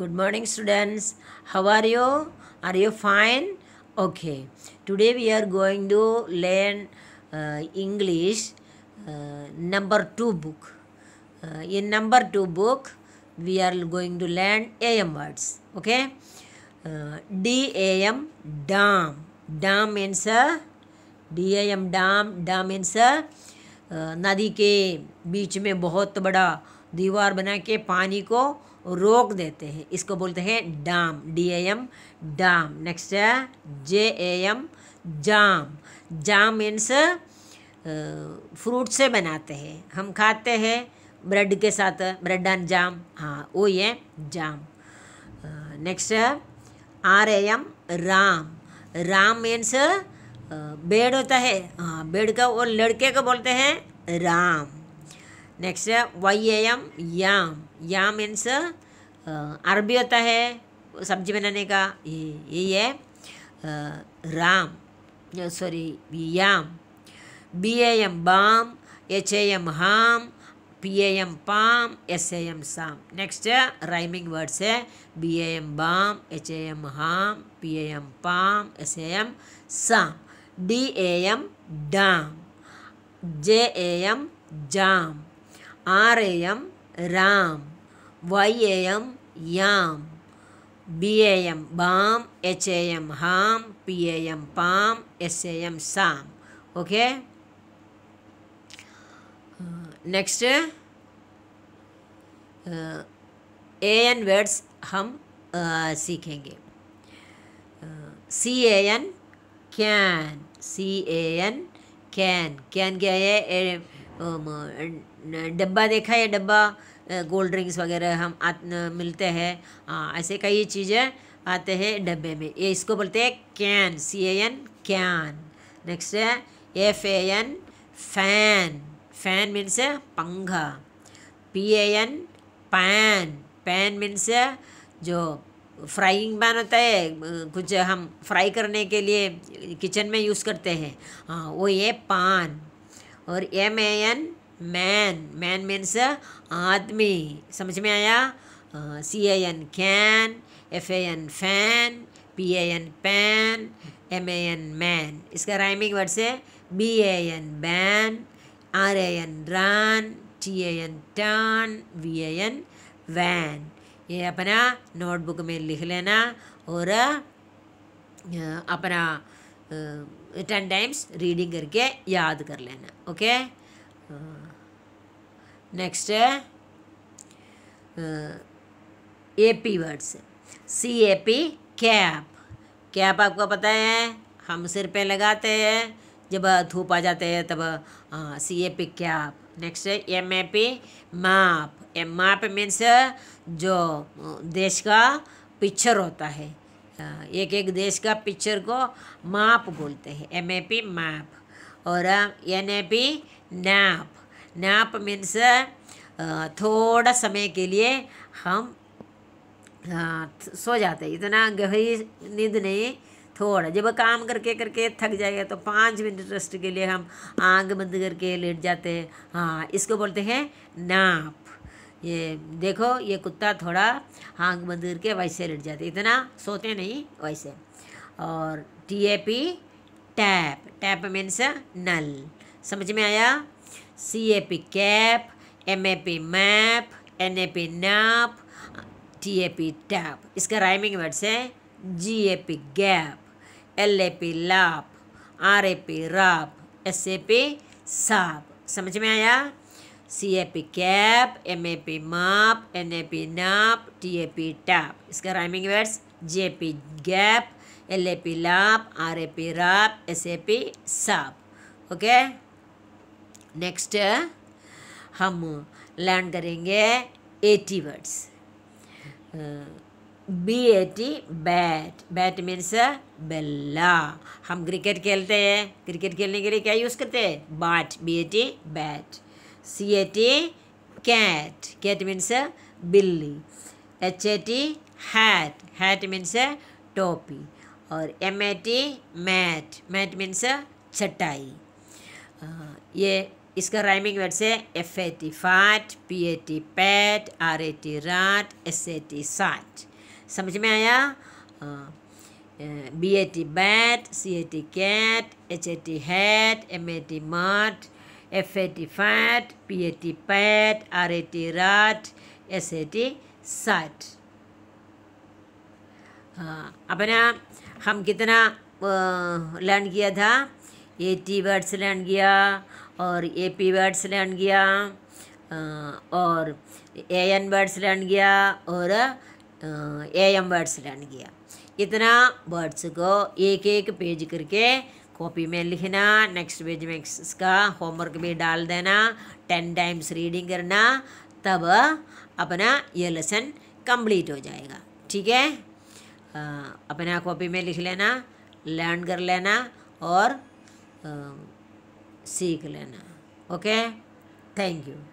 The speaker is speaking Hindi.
good morning students how are you are you fine okay today we are going to learn uh, english uh, number 2 book uh, in number 2 book we are going to learn am words okay d a m dam dam means a d a m dam dam means a नदी के बीच में बहुत बड़ा दीवार बना के पानी को रोक देते हैं इसको बोलते हैं dam D A M dam next है J A M jam jam means fruit से बनाते हैं हम खाते हैं ब्रेड के साथ ब्रेड एंड जाम हाँ वो ये जाम नेक्स्ट है R A M ram ram means बेड होता है हाँ बेड का वो लड़के को बोलते हैं राम नेक्स्ट है Y A M yam yam means अरबी होता है सब्जी बनाने का ये ये है ram sorry yam B A M bam H A M ham P A M pam S A M sam next rhyming words है B A M bam H A M ham P A M pam S A M sam D A M dam J A M jam R M ram Y M yam B A M bam H M ham P A M pam S M sam okay next A N words हम सीखेंगे C A N can C A N can can क्या है Um, uh, डब्बा देखा है डब्बा कोल्ड uh, ड्रिंक्स वगैरह हम आ, uh, मिलते हैं हाँ ऐसे कई चीज़ें आते हैं डब्बे में ये इसको बोलते हैं can C A N can next है F A N fan fan means है पंखा P A N pan pan means है जो फ्राइंग पैन होता है कुछ हम फ्राई करने के लिए किचन में यूज़ करते हैं हाँ वो ये पान और M A N man man means आदमी समझ में आया C A N can F A N fan P A N pan M A N man इसका राइमिंग वर्ड से B A N ban R A N ran T A N tan V A N van ये अपना नोटबुक में लिख लेना और uh, अपना टेन टाइम्स रीडिंग करके याद कर लेना okay next A P words C A P cap cap आपको पता है हम सिर पे लगाते हैं जब धूप आ जाते हैं तब C A P cap next है M A P map M map means जो देश का पिक्चर होता है एक एक देश का पिक्चर को माप बोलते हैं एम ए पी माप और एन ए पी नाप नाप मीन्स थोड़ा समय के लिए हम सो जाते हैं इतना गहरी नींद नहीं थोड़ा जब काम करके करके थक जाएगा तो पाँच मिनट रेस्ट के लिए हम आँख बंद करके लेट जाते हैं हाँ इसको बोलते हैं नाप ये देखो ये कुत्ता थोड़ा आँख बंद करके वैसे लेट जाते इतना सोते नहीं वैसे और T A P tap tap means नल समझ में आया C A P cap M A P map N A P nap T A P tap इसका राइमिंग वर्ड्स है G A P gap L A P lap R A P rap S A P sap समझ में आया C A P cap M A P map N A P nap T A P tap इसका rhyming words P gap L A P lap R A P rap S A P sap okay next हम लर्न करेंगे A T words B A T bat bat means बेल्ला हम क्रिकेट खेलते हैं क्रिकेट खेलने के लिए क्या यूज़ करते हैं bat B A T bat C A T cat cat means a uh, billy h a t hat hat means uh, a टोपी और M A T mat mat means चटाई ये इसका राइमिंग वर्ड से F A T fat P A T pat R A T rat S A T sat समझ में आया B A T bat C A T cat H A T hat M A T mat FAT fat, PAT pat, RAT rat, SAT sat. हाँ अपना हम कितना लर्न किया था ए टी वर्ड्स लर्न किया और ए पी वर्ड्स लर्न किया और ए एन वर्ड्स लर्न किया और ए एम वर्ड्स लर्न किया इतना वर्ड्स को एक एक पेज करके कॉपी में लिखना नेक्स्ट पेज में इसका होमवर्क भी डाल देना टेन टाइम्स रीडिंग करना तब अपना ये लेसन कंप्लीट हो जाएगा ठीक है अपना कॉपी में लिख लेना लर्न कर लेना और आ, सीख लेना ओके थैंक यू